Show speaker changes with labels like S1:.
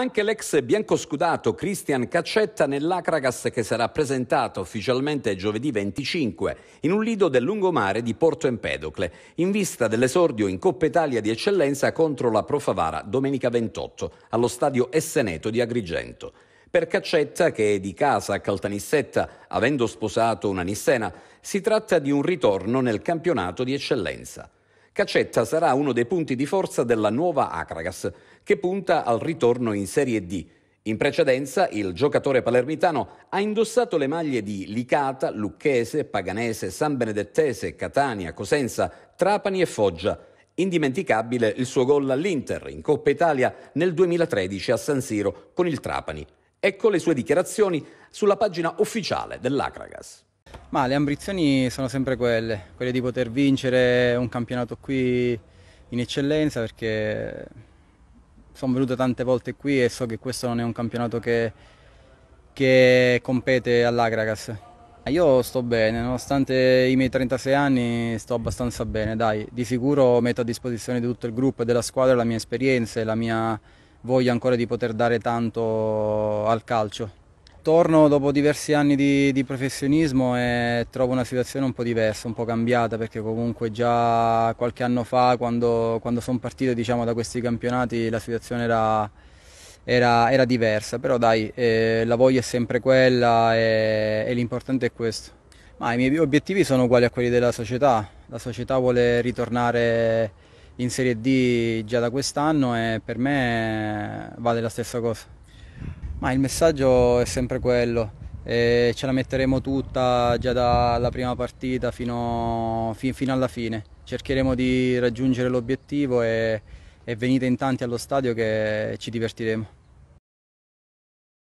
S1: Anche l'ex biancoscudato Christian Caccetta nell'Acragas che sarà presentato ufficialmente giovedì 25 in un lido del lungomare di Porto Empedocle, in vista dell'esordio in Coppa Italia di eccellenza contro la Profavara domenica 28 allo stadio Esseneto di Agrigento. Per Caccetta, che è di casa a Caltanissetta, avendo sposato una Nissena, si tratta di un ritorno nel campionato di eccellenza. Caccetta sarà uno dei punti di forza della nuova Acragas, che punta al ritorno in Serie D. In precedenza il giocatore palermitano ha indossato le maglie di Licata, Lucchese, Paganese, San Benedettese, Catania, Cosenza, Trapani e Foggia. Indimenticabile il suo gol all'Inter in Coppa Italia nel 2013 a San Siro con il Trapani. Ecco le sue dichiarazioni sulla pagina ufficiale dell'Acragas.
S2: Ma le ambizioni sono sempre quelle, quelle di poter vincere un campionato qui in eccellenza perché sono venuto tante volte qui e so che questo non è un campionato che, che compete all'Agragas. Io sto bene, nonostante i miei 36 anni sto abbastanza bene, dai, di sicuro metto a disposizione di tutto il gruppo e della squadra la mia esperienza e la mia voglia ancora di poter dare tanto al calcio. Torno dopo diversi anni di, di, professionismo e trovo una situazione un po' diversa, un po' cambiata perché comunque già qualche anno fa quando, quando sono partito diciamo, da questi campionati la situazione era, era, era diversa, però dai eh, la voglia è sempre quella e, e l'importante è questo. Ma i miei obiettivi sono uguali a quelli della società, la società vuole ritornare in Serie D già da quest'anno e per me vale la stessa cosa. Ma il messaggio è sempre quello, e ce la metteremo tutta già dalla prima partita fino, fino alla fine. Cercheremo di raggiungere l'obiettivo e, e venite in tanti allo stadio che ci divertiremo.